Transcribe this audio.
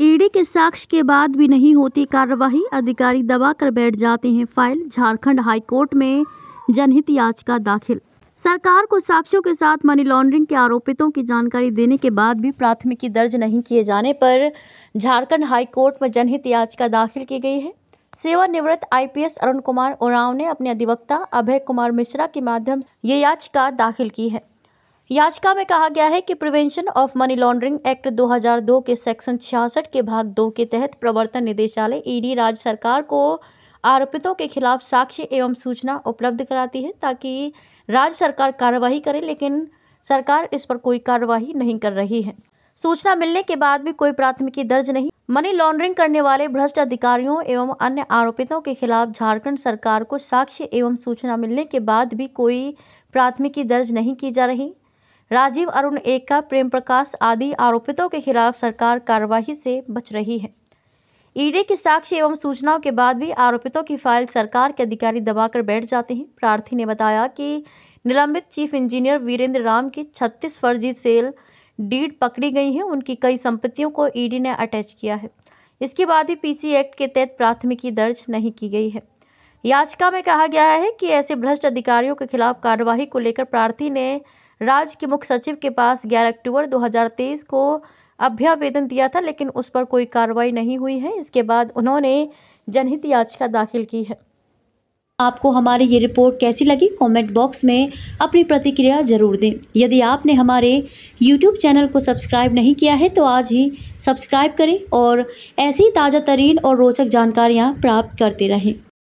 ED के साक्ष्य के बाद भी नहीं होती कार्यवाही अधिकारी दबा कर बैठ जाते हैं फाइल झारखंड हाईकोर्ट में जनहित याचिका दाखिल सरकार को साक्ष्यों के साथ मनी लॉन्ड्रिंग के आरोपितों की जानकारी देने के बाद भी प्राथमिकी दर्ज नहीं किए जाने पर झारखंड हाईकोर्ट में जनहित याचिका दाखिल की गई है सेवानिवृत्त आईपीएस अरुण कुमार उरांव ने अपने अधिवक्ता अभय कुमार मिश्रा के माध्यम ये याचिका दाखिल की है याचिका में कहा गया है कि prevention of money laundering act 2002 के सेक्शन छियासठ के भाग दो के तहत प्रवर्तन निदेशालय ईडी राज्य सरकार को आरोपितों के खिलाफ साक्ष्य एवं सूचना उपलब्ध कराती है ताकि राज्य सरकार कार्रवाई करे लेकिन सरकार इस पर कोई कार्रवाई नहीं कर रही है सूचना मिलने के बाद भी कोई प्राथमिकी दर्ज नहीं मनी लॉन्ड्रिंग करने वाले भ्रष्ट अधिकारियों एवं अन्य आरोपितों के खिलाफ झारखंड सरकार को साक्ष्य एवं सूचना मिलने के बाद भी कोई प्राथमिकी दर्ज नहीं की जा रही राजीव अरुण एका प्रेम प्रकाश आदि आरोपितों के खिलाफ सरकार कार्रवाई से बच रही है ईडी की साक्ष्य एवं सूचनाओं के बाद भी आरोपितों की फाइल सरकार के अधिकारी दबाकर बैठ जाते हैं प्रार्थी ने बताया कि निलंबित चीफ इंजीनियर वीरेंद्र राम की 36 फर्जी सेल डीड पकड़ी गई हैं उनकी कई संपत्तियों को ईडी ने अटैच किया है इसके बाद ही पीसी एक्ट के तहत प्राथमिकी दर्ज नहीं की गई है याचिका में कहा गया है कि ऐसे भ्रष्ट अधिकारियों के खिलाफ कार्रवाई को लेकर प्रार्थी ने राज्य के मुख्य सचिव के पास 11 अक्टूबर 2023 को अभ्यावेदन दिया था लेकिन उस पर कोई कार्रवाई नहीं हुई है इसके बाद उन्होंने जनहित याचिका दाखिल की है आपको हमारी ये रिपोर्ट कैसी लगी कमेंट बॉक्स में अपनी प्रतिक्रिया जरूर दें यदि आपने हमारे यूट्यूब चैनल को सब्सक्राइब नहीं किया है तो आज ही सब्सक्राइब करें और ऐसी ताज़ा तरीन और रोचक जानकारियाँ प्राप्त करते रहें